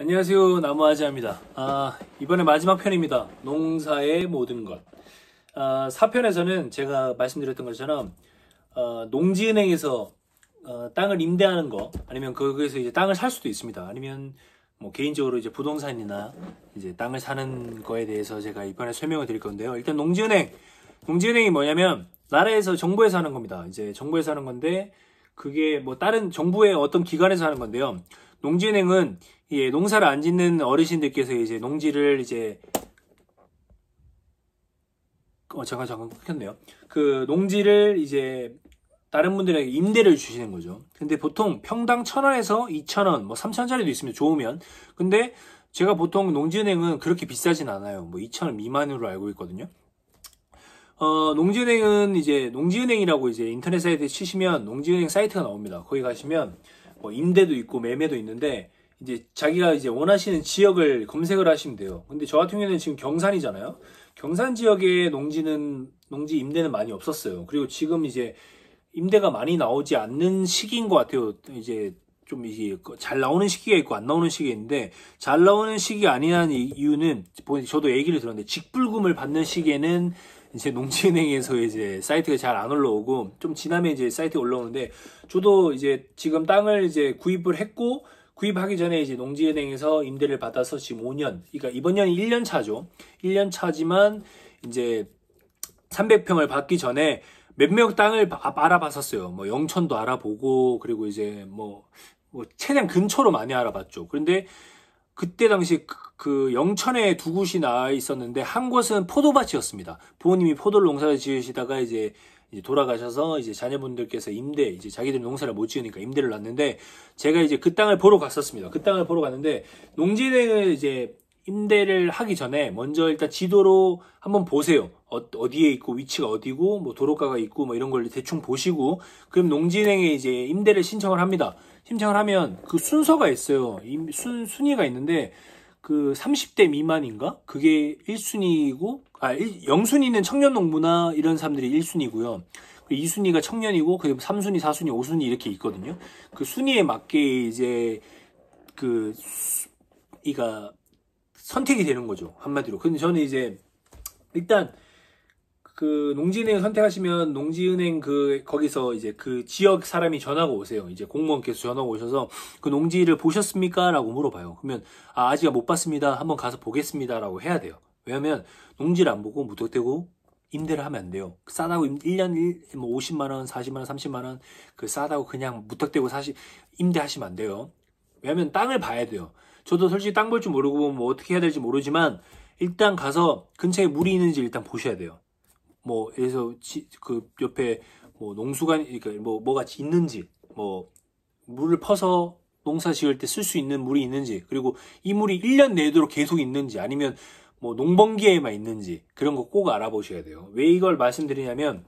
안녕하세요 나무아지아입니다 아, 이번에 마지막 편입니다 농사의 모든 것 아, 4편에서는 제가 말씀드렸던 것처럼 어, 농지은행에서 어, 땅을 임대하는 거 아니면 거기서 이제 땅을 살 수도 있습니다 아니면 뭐 개인적으로 이제 부동산이나 이제 땅을 사는 거에 대해서 제가 이번에 설명을 드릴 건데요 일단 농지은행 농지은행이 뭐냐면 나라에서 정부에서 하는 겁니다 이제 정부에서 하는 건데 그게 뭐 다른 정부의 어떤 기관에서 하는 건데요 농지은행은 예, 농사를 안 짓는 어르신들께서 이제 농지를 이제 어 잠깐 잠깐 끊겼네요. 그 농지를 이제 다른 분들에게 임대를 주시는 거죠. 근데 보통 평당 천 원에서 이천 원, 뭐 삼천 원짜리도 있으면 좋으면. 근데 제가 보통 농지은행은 그렇게 비싸진 않아요. 뭐 이천 원 미만으로 알고 있거든요. 어, 농지은행은 이제 농지은행이라고 이제 인터넷 사이트에 치시면 농지은행 사이트가 나옵니다. 거기 가시면 뭐 임대도 있고 매매도 있는데 이제 자기가 이제 원하시는 지역을 검색을 하시면 돼요. 근데 저 같은 경우에는 지금 경산이잖아요. 경산 지역의 농지는 농지 임대는 많이 없었어요. 그리고 지금 이제 임대가 많이 나오지 않는 시기인 것 같아요. 이제 좀 이게 그 잘 나오는 시기가 있고 안 나오는 시기가 있는데 잘 나오는 시기 아니라는 이유는 저도 얘기를 들었는데 직불금을 받는 시기에는 이제 농지은행에서 이제 사이트가 잘 안 올라오고 좀 지나면 이제 사이트에 올라오는데 저도 이제 지금 땅을 이제 구입을 했고 구입하기 전에 이제 농지은행에서 임대를 받아서 지금 5년, 그러니까 이번 년이 1년 차죠. 1년 차지만 이제 300평을 받기 전에 몇몇 땅을 아, 알아봤었어요. 뭐 영천도 알아보고 그리고 이제 뭐, 뭐 최대한 근처로 많이 알아봤죠. 그런데 그때 당시 그, 그 영천에 두 곳이 나 있었는데 한 곳은 포도밭이었습니다. 부모님이 포도를 농사를 지으시다가 이제 이제 돌아가셔서 이제 자녀분들께서 임대 이제 자기들 농사를 못 지으니까 임대를 놨는데 제가 이제 그 땅을 보러 갔었습니다. 그 땅을 보러 갔는데 농지대을 이제 임대를 하기 전에 먼저 일단 지도로 한번 보세요. 어, 디에 있고 위치가 어디고 뭐 도로가가 있고 뭐 이런 걸 대충 보시고 그럼 농진행에 이제 임대를 신청을 합니다. 신청을 하면 그 순서가 있어요. 순 순위가 있는데 그 30대 미만인가? 그게 1순위이고, 아, 1, 0순위는 청년 농부나 이런 사람들이 1순위고요. 2순위가 그 청년이고, 그 3순위, 4순위, 5순위 이렇게 있거든요. 그 순위에 맞게 이제, 그, 이가 선택이 되는 거죠. 한마디로. 근데 저는 이제, 일단, 그 농지은행 선택하시면 농지은행 그 거기서 이제 그 지역 사람이 전화가 오세요. 이제 공무원께서 전화가 오셔서 그 농지를 보셨습니까?라고 물어봐요. 그러면 아, 아직 못 봤습니다. 한번 가서 보겠습니다라고 해야 돼요. 왜냐하면 농지를 안 보고 무턱대고 임대를 하면 안 돼요. 싸다고 1년 뭐 50만 원, 40만 원, 30만 원 그 싸다고 그냥 무턱대고 사시 임대하시면 안 돼요. 왜냐하면 땅을 봐야 돼요. 저도 솔직히 땅 볼 줄 모르고 뭐 어떻게 해야 될지 모르지만 일단 가서 근처에 물이 있는지 일단 보셔야 돼요. 뭐 그래서 그 옆에 뭐 농수관 그뭐 그러니까 뭐가 있는지 뭐 물을 퍼서 농사 지을 때 쓸 수 있는 물이 있는지 그리고 이 물이 1년 내도록 계속 있는지 아니면 뭐 농번기에만 있는지 그런 거 꼭 알아보셔야 돼요. 왜 이걸 말씀드리냐면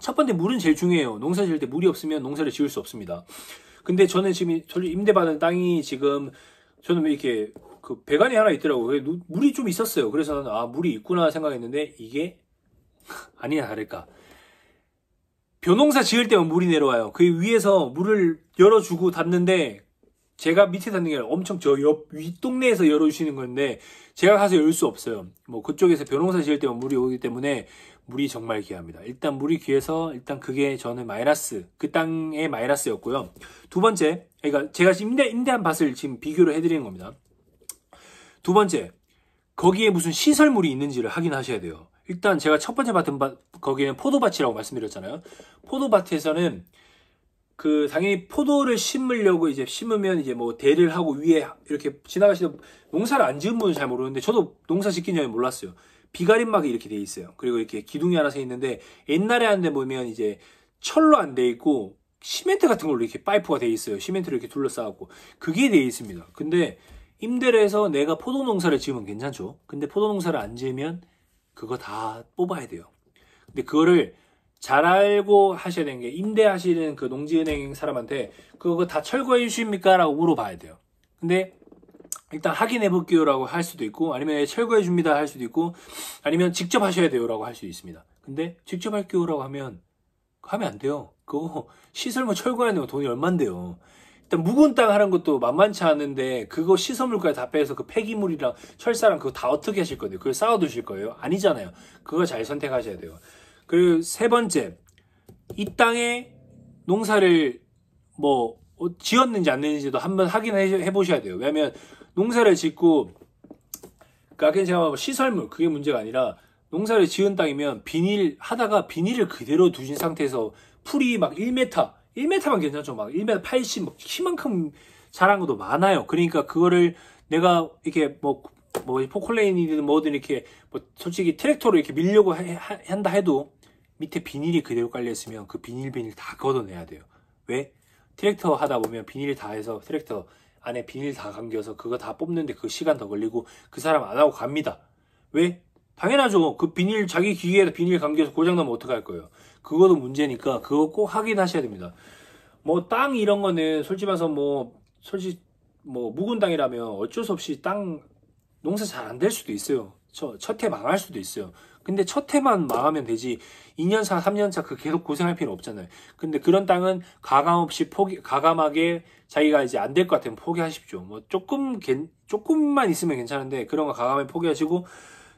첫 번째 물은 제일 중요해요. 농사 지을 때 물이 없으면 농사를 지을 수 없습니다. 근데 저는 지금 임대받은 땅이 지금 저는 이렇게 그 배관이 하나 있더라고요. 물이 좀 있었어요. 그래서 아 물이 있구나 생각했는데 이게 아니야 다를까 변농사 지을 때만 물이 내려와요. 그 위에서 물을 열어주고 닫는데 제가 밑에 닫는 게 아니라 엄청 저옆 윗동네에서 열어주시는 건데 제가 가서 열 수 없어요. 뭐 그쪽에서 변호사 지을 때만 물이 오기 때문에 물이 정말 귀합니다. 일단 물이 귀해서 일단 그게 저는 마이너스 그 땅의 마이너스였고요. 두 번째 그러니까 제가 지금 임대, 임대한 밭을 지금 비교를 해드리는 겁니다. 두 번째 거기에 무슨 시설물이 있는지를 확인하셔야 돼요. 일단 제가 첫 번째 봤던 바, 거기는 포도밭이라고 말씀드렸잖아요. 포도밭에서는 그 당연히 포도를 심으려고 이제 심으면 이제 뭐 대를 하고 위에 이렇게 지나가시는 농사를 안 지은 분은 잘 모르는데 저도 농사 짓긴 전에 몰랐어요. 비가림막이 이렇게 돼 있어요. 그리고 이렇게 기둥이 하나 서 있는데 옛날에 한데 보면 이제 철로 안 돼 있고 시멘트 같은 걸로 이렇게 파이프가 돼 있어요. 시멘트를 이렇게 둘러싸고 그게 돼 있습니다. 근데 임대를 해서 내가 포도 농사를 지으면 괜찮죠. 근데 포도 농사를 안 지으면 그거 다 뽑아야 돼요. 근데 그거를 잘 알고 하셔야 되는 게 임대하시는 그 농지은행 사람한테 그거 다 철거해 주십니까? 라고 물어봐야 돼요. 근데 일단 확인해 볼게요 라고 할 수도 있고 아니면 예, 철거해 줍니다 할 수도 있고 아니면 직접 하셔야 돼요 라고 할 수도 있습니다. 근데 직접 할게요 라고 하면 하면 안 돼요. 그거 시설물 뭐 철거하는 거 돈이 얼만데요. 일단 묵은 땅 하는 것도 만만치 않은데 그거 시설물까지 다 빼서 그 폐기물이랑 철사랑 그거 다 어떻게 하실 건데요? 그걸 쌓아두실 거예요? 아니잖아요. 그거 잘 선택하셔야 돼요. 그리고 세 번째, 이 땅에 농사를 뭐 어, 지었는지 안 했는지도 한번 확인해 보셔야 돼요. 왜냐하면 농사를 짓고 그러니까 제가 시설물 그게 문제가 아니라 농사를 지은 땅이면 비닐 하다가 비닐을 그대로 두신 상태에서 풀이 막 1m 1m만 괜찮죠. 막 1m 80, 뭐 키만큼 잘한 것도 많아요. 그러니까 그거를 내가 이렇게 뭐, 뭐, 포클레인이든 뭐든 이렇게, 뭐, 솔직히 트랙터로 이렇게 밀려고 하, 하, 한다 해도 밑에 비닐이 그대로 깔려있으면 그 비닐 비닐 다 걷어내야 돼요. 왜? 트랙터 하다 보면 비닐 다 해서 트랙터 안에 비닐 다 감겨서 그거 다 뽑는데 그 시간 더 걸리고 그 사람 안 하고 갑니다. 왜? 당연하죠. 그 비닐 자기 기계에다 비닐 감겨서 고장나면 어떡할 거예요. 그것도 문제니까 그거 꼭 확인하셔야 됩니다. 뭐 땅 이런 거는 솔직히 말해서 뭐 솔직히 뭐 묵은 땅이라면 어쩔 수 없이 땅 농사 잘 안 될 수도 있어요. 첫해 망할 수도 있어요. 근데 첫 해만 망하면 되지 2년차, 3년차 그 계속 고생할 필요 없잖아요. 근데 그런 땅은 가감 없이 포기, 가감하게 자기가 이제 안 될 것 같으면 포기하십시오. 뭐 조금 괜, 조금만 있으면 괜찮은데 그런 거가감에 포기하시고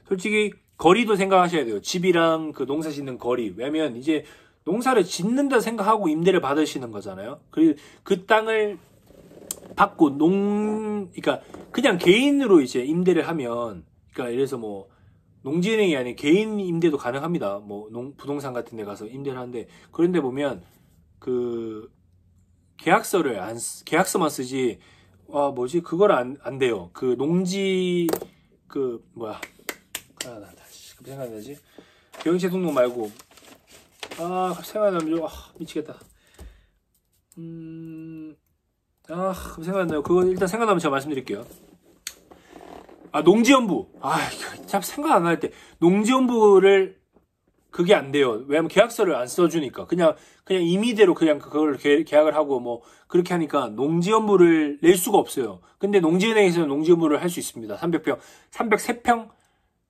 솔직히 거리도 생각하셔야 돼요. 집이랑 그 농사 짓는 거리. 왜냐면 이제 농사를 짓는다 생각하고 임대를 받으시는 거잖아요. 그리고 그 땅을 받고 농, 그러니까 그냥 개인으로 이제 임대를 하면, 그러니까 예를 서뭐 농지은행이 아닌 개인 임대도 가능합니다. 뭐 농, 부동산 같은 데 가서 임대를 하는데 그런데 보면 그 계약서를 안, 계약서만 쓰지, 아, 뭐지, 그걸 안, 안 돼요. 그 농지, 그, 뭐야, 아, 나, 다시 생각나지? 병인체 동동 말고. 아, 생각나면, 아, 미치겠다. 음, 아, 생각나요. 그거 일단 생각나면 제가 말씀드릴게요. 아, 농지연부. 아, 참 생각 안 할 때. 농지연부를 그게 안 돼요. 왜냐면 계약서를 안 써주니까. 그냥, 그냥 임의대로 그냥 그걸 계약을 하고 뭐, 그렇게 하니까 농지연부를 낼 수가 없어요. 근데 농지은행에서는 농지연부를 할 수 있습니다. 300평, 303평,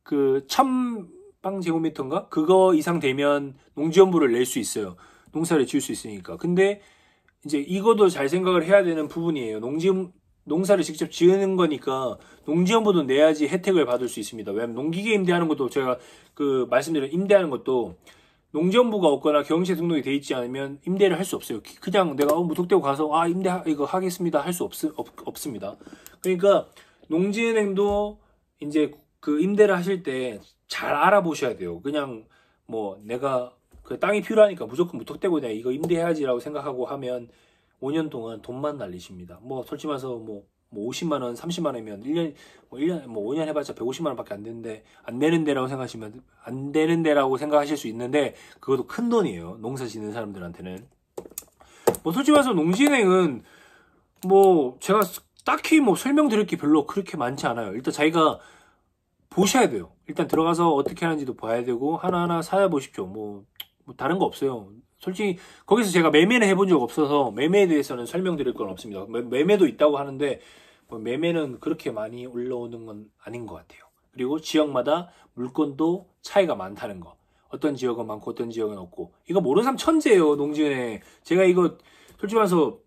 그 천방 제곱미터인가 그거 이상 되면 농지연부를 낼 수 있어요. 농사를 지을 수 있으니까. 근데 이제 이것도 잘 생각을 해야 되는 부분이에요. 농지 농사를 직접 지으는 거니까 농지연부도 내야지 혜택을 받을 수 있습니다. 왜냐면 농기계 임대하는 것도 제가 그 말씀드린 임대하는 것도 농지연부가 없거나 경영체 등록이 돼 있지 않으면 임대를 할 수 없어요. 그냥 내가 어, 무턱대고 가서 아 임대 이거 하겠습니다 할 수 없, 없, 없습니다. 그러니까 농지은행도 이제 그 임대를 하실 때 잘 알아보셔야 돼요. 그냥 뭐 내가 그 땅이 필요하니까 무조건 무턱대고 내가 이거 임대해야지라고 생각하고 하면 5년 동안 돈만 날리십니다. 뭐 솔직히 말해서 뭐, 뭐 50만 원, 30만 원이면 1년 뭐 1년 뭐 5년 해 봤자 150만 원밖에 안 되는데 안 되는데라고 생각하시면 안 되는데라고 생각하실 수 있는데 그것도 큰 돈이에요. 농사 짓는 사람들한테는. 뭐 솔직히 말해서 농진행은 뭐 제가 딱히 뭐 설명드릴 게 별로 그렇게 많지 않아요. 일단 자기가 보셔야 돼요. 일단 들어가서 어떻게 하는지도 봐야 되고 하나하나 찾아보십시오. 뭐, 뭐 다른 거 없어요. 솔직히 거기서 제가 매매는 해본 적 없어서 매매에 대해서는 설명드릴 건 없습니다. 매매도 있다고 하는데 뭐 매매는 그렇게 많이 올라오는 건 아닌 것 같아요. 그리고 지역마다 물건도 차이가 많다는 거. 어떤 지역은 많고 어떤 지역은 없고. 이거 모르는 사람 천재예요, 농지은행. 제가 이거 솔직히 말해서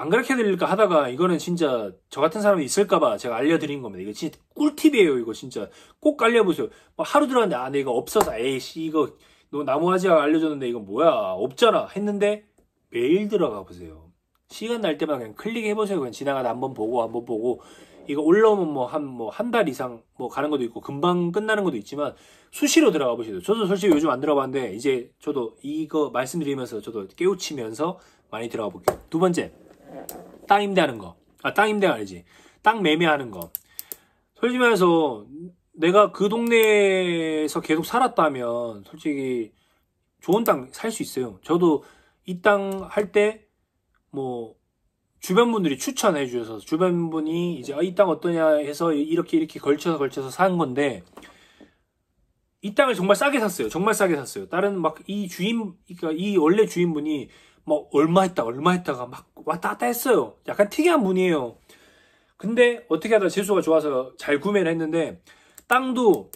안 가르쳐 드릴까 하다가 이거는 진짜 저 같은 사람이 있을까봐 제가 알려드린 겁니다. 이거 진짜 꿀팁이에요. 이거 진짜 꼭 깔려보세요. 뭐 하루 들어왔는데 아 내가 없어서 에이씨 이거 너 나무아지아 알려줬는데 이건 뭐야 없잖아 했는데 매일 들어가 보세요. 시간 날 때마다 그냥 클릭해보세요. 그냥 지나가다 한번 보고 한번 보고 이거 올라오면 뭐 한 뭐 한 달 이상 뭐 가는 것도 있고 금방 끝나는 것도 있지만 수시로 들어가 보시죠. 저도 솔직히 요즘 안 들어봤는데 이제 저도 이거 말씀드리면서 저도 깨우치면서 많이 들어가 볼게요. 두 번째 땅 임대하는 거. 아, 땅임대알지땅 매매하는 거. 솔직히 말해서 내가 그 동네에서 계속 살았다면 솔직히 좋은 땅 살 수 있어요. 저도 이 땅 할 때 뭐 주변 분들이 추천해 주셔서 주변 분이 이제 아, 이땅 어떠냐 해서 이렇게 이렇게 걸쳐서 걸쳐서 산 건데 이 땅을 정말 싸게 샀어요. 정말 싸게 샀어요. 다른 막 이 주인 그러니까 이 원래 주인분이 뭐 얼마 했다 얼마 했다가 막 왔다 갔다 했어요. 약간 특이한 분이에요. 근데 어떻게 하다 재수가 좋아서 잘 구매를 했는데 땅도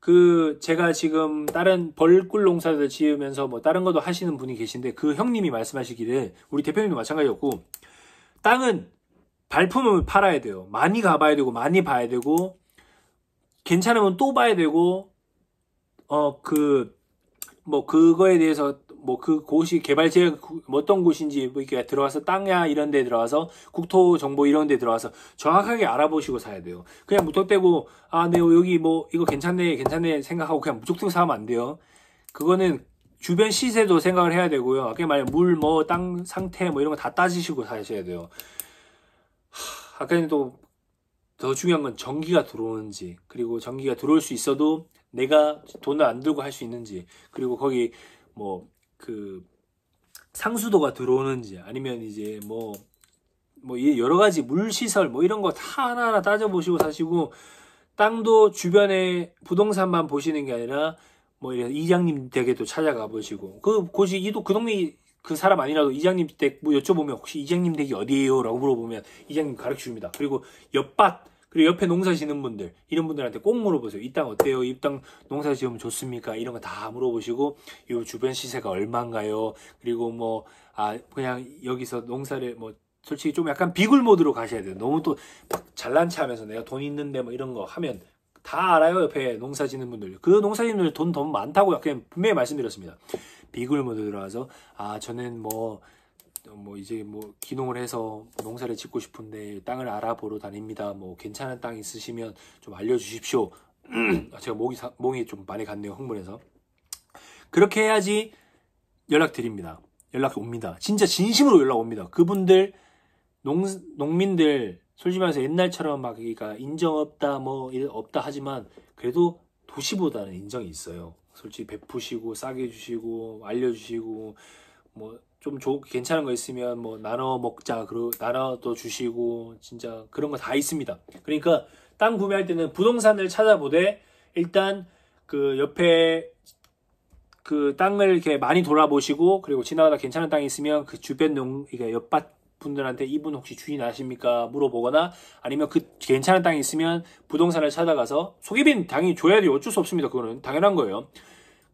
그 제가 지금 다른 벌꿀 농사를 지으면서 뭐 다른 것도 하시는 분이 계신데 그 형님이 말씀하시기를 우리 대표님도 마찬가지였고 땅은 발품을 팔아야 돼요. 많이 가봐야 되고 많이 봐야 되고 괜찮으면 또 봐야 되고 어 그 뭐 그거에 대해서 뭐그 곳이 개발지역 뭐 어떤 곳인지 뭐 이렇게 들어와서 땅야 이런 데 들어와서 국토정보 이런 데 들어와서 정확하게 알아보시고 사야 돼요. 그냥 무턱대고 아, 네, 어, 여기 뭐 이거 괜찮네, 괜찮네 생각하고 그냥 무조건 사면 안 돼요. 그거는 주변 시세도 생각을 해야 되고요. 아까 말한 물, 뭐, 땅 상태 뭐 이런 거 다 따지시고 사셔야 돼요. 하, 아까는 또 더 중요한 건 전기가 들어오는지 그리고 전기가 들어올 수 있어도 내가 돈을 안 들고 할 수 있는지 그리고 거기 뭐그 상수도가 들어오는지 아니면 이제 뭐, 뭐 여러 가지 물시설 뭐 이런 거 다 하나하나 따져보시고 사시고 땅도 주변에 부동산만 보시는 게 아니라 뭐 이장님 댁에도 찾아가 보시고 그 곳이 이도 그 동네 그 사람 아니라도 이장님 댁 뭐 여쭤보면 혹시 이장님 댁이 어디에요 라고 물어보면 이장님 가르쳐 줍니다. 그리고 옆밭 그리고 옆에 농사 지는 분들 이런 분들한테 꼭 물어보세요. 이 땅 어때요? 이 땅 농사 지으면 좋습니까? 이런 거 다 물어보시고 이 주변 시세가 얼마인가요? 그리고 뭐 아 그냥 여기서 농사를 뭐 솔직히 좀 약간 비굴 모드로 가셔야 돼요. 너무 또 잘난 체 하면서 내가 돈 있는데 뭐 이런 거 하면 다 알아요. 옆에 농사 지는 분들. 그 농사 지는 분들 돈돈 많다고 그냥 분명히 말씀드렸습니다. 비굴 모드 들어가서 아 저는 뭐 어, 뭐 이제 뭐 기농을 해서 농사를 짓고 싶은데 땅을 알아보러 다닙니다. 뭐 괜찮은 땅 있으시면 좀 알려주십시오. 아, 제가 목이 사, 목이 좀 많이 갔네요 흥분해서 그렇게 해야지 연락 드립니다. 연락 옵니다. 진짜 진심으로 연락 옵니다. 그분들 농 농민들 솔직히 말해서 옛날처럼 막 그러니까 인정 없다 뭐 없다 하지만 그래도 도시보다는 인정이 있어요. 솔직히 베푸시고 싸게 해 주시고 알려주시고 뭐좀 좋, 괜찮은 거 있으면 뭐 나눠 먹자, 그러고 나눠도 주시고, 진짜 그런 거 다 있습니다. 그러니까 땅 구매할 때는 부동산을 찾아보되, 일단 그 옆에 그 땅을 이렇게 많이 돌아보시고, 그리고 지나가다 괜찮은 땅이 있으면 그 주변 농, 그러니까 옆밭 분들한테 이분 혹시 주인 아십니까? 물어보거나 아니면 그 괜찮은 땅이 있으면 부동산을 찾아가서 소개빈 당연히 줘야 돼요. 어쩔 수 없습니다. 그거는 당연한 거예요.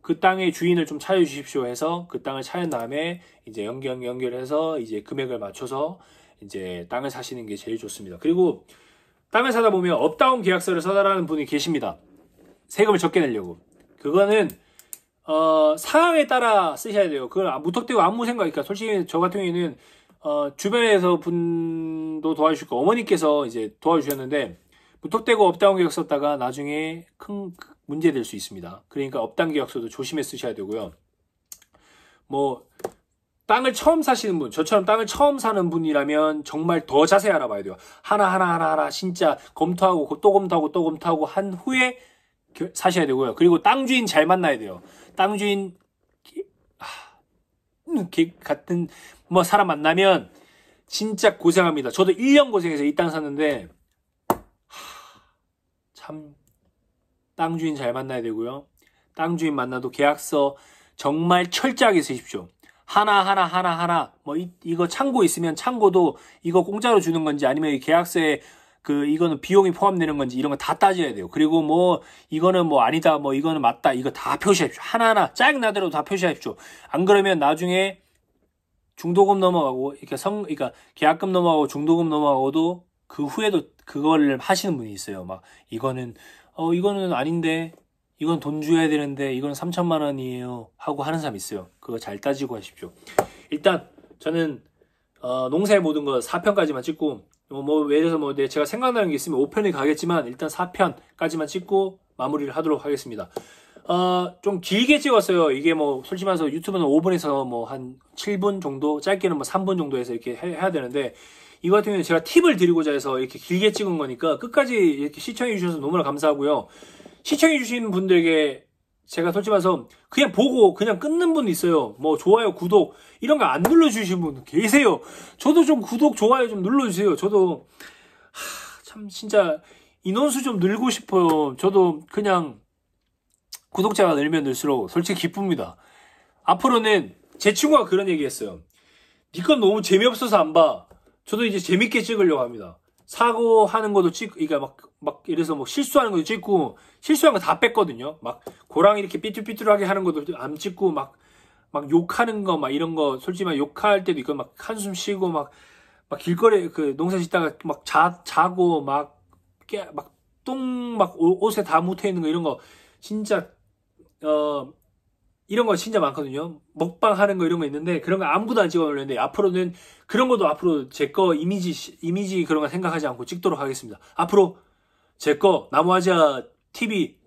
그 땅의 주인을 좀 차려 주십시오 해서 그 땅을 차린 다음에 이제 연결 연결해서 이제 금액을 맞춰서 이제 땅을 사시는 게 제일 좋습니다. 그리고 땅을 사다 보면 업다운 계약서를 써달라는 분이 계십니다. 세금을 적게 내려고. 그거는 어, 상황에 따라 쓰셔야 돼요. 그걸 무턱대고 아무 생각, 그러니까 솔직히 저 같은 경우에는 어, 주변에서 분도 도와주실고 어머니께서 이제 도와주셨는데 무턱대고 업다운 계약 서 썼다가 나중에 큰 문제될 수 있습니다. 그러니까 업당 계약서도 조심해 쓰셔야 되고요. 뭐 땅을 처음 사시는 분, 저처럼 땅을 처음 사는 분이라면 정말 더 자세히 알아봐야 돼요. 하나하나 하나하나 진짜 검토하고 또 검토하고 또 검토하고 한 후에 사셔야 되고요. 그리고 땅 주인 잘 만나야 돼요. 땅 주인 같은 뭐 사람 만나면 진짜 고생합니다. 저도 1년 고생해서 이 땅 샀는데 참땅 주인 잘 만나야 되고요. 땅 주인 만나도 계약서 정말 철저하게 쓰십시오. 하나 하나 하나 하나 뭐 이, 이거 창고 있으면 창고도 이거 공짜로 주는 건지 아니면 이 계약서에 그 이거는 비용이 포함되는 건지 이런 거 다 따져야 돼요. 그리고 뭐 이거는 뭐 아니다 뭐 이거는 맞다 이거 다 표시하십시오. 하나하나 짜증 나대로 다 표시하십시오. 안 그러면 나중에 중도금 넘어가고 이렇게 성 그러니까 계약금 넘어가고 중도금 넘어가고도 그 후에도 그걸 하시는 분이 있어요. 막 이거는 어, 이거는 아닌데, 이건 돈 줘야 되는데, 이건 3천만 원이에요. 하고 하는 사람 있어요. 그거 잘 따지고 하십시오. 일단, 저는, 어, 농사의 모든 거 4편까지만 찍고, 뭐, 뭐 예를 들어서 뭐, 네, 제가 생각나는 게 있으면 5편에 가겠지만, 일단 4편까지만 찍고 마무리를 하도록 하겠습니다. 어, 좀 길게 찍었어요. 이게 뭐, 솔직히 말해서 유튜브는 5분에서 뭐, 한 7분 정도, 짧게는 뭐 3분 정도 해서 이렇게 해, 해야 되는데, 이거 같은 경우는 제가 팁을 드리고자 해서 이렇게 길게 찍은 거니까 끝까지 이렇게 시청해 주셔서 너무나 감사하고요. 시청해 주신 분들에게 제가 솔직히 말해서 그냥 보고 그냥 끊는 분 있어요. 뭐 좋아요, 구독 이런 거 안 눌러주신 분 계세요. 저도 좀 구독, 좋아요 좀 눌러주세요. 저도 하, 참 진짜 인원수 좀 늘고 싶어요. 저도 그냥 구독자가 늘면 늘수록 솔직히 기쁩니다. 앞으로는 제 친구가 그런 얘기했어요. 니건 네 너무 재미없어서 안 봐. 저도 이제 재밌게 찍으려고 합니다. 사고하는 것도 찍, 그러니까 막, 막 이래서 뭐 실수하는 것도 찍고, 실수한 거 다 뺐거든요. 막 고랑 이렇게 이 삐뚤삐뚤하게 하는 것도 안 찍고, 막, 막 욕하는 거, 막 이런 거, 솔직히 욕할 때도 있고, 막 한숨 쉬고, 막, 막 길거리 그 농사 짓다가 막 자, 자고, 막, 깨, 막 똥, 막 옷에 다 묻혀 있는 거, 이런 거, 진짜, 어, 이런 거 진짜 많거든요. 먹방 하는 거 이런 거 있는데 그런 거 아무도 안 찍어 올렸는데 앞으로는 그런 것도 앞으로 제 거 이미지 이미지 그런 거 생각하지 않고 찍도록 하겠습니다. 앞으로 제 거 나무아지아 TV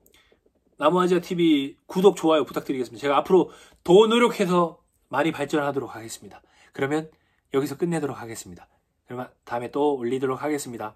나무아지아 TV 구독 좋아요 부탁드리겠습니다. 제가 앞으로 더 노력해서 많이 발전하도록 하겠습니다. 그러면 여기서 끝내도록 하겠습니다. 그러면 다음에 또 올리도록 하겠습니다.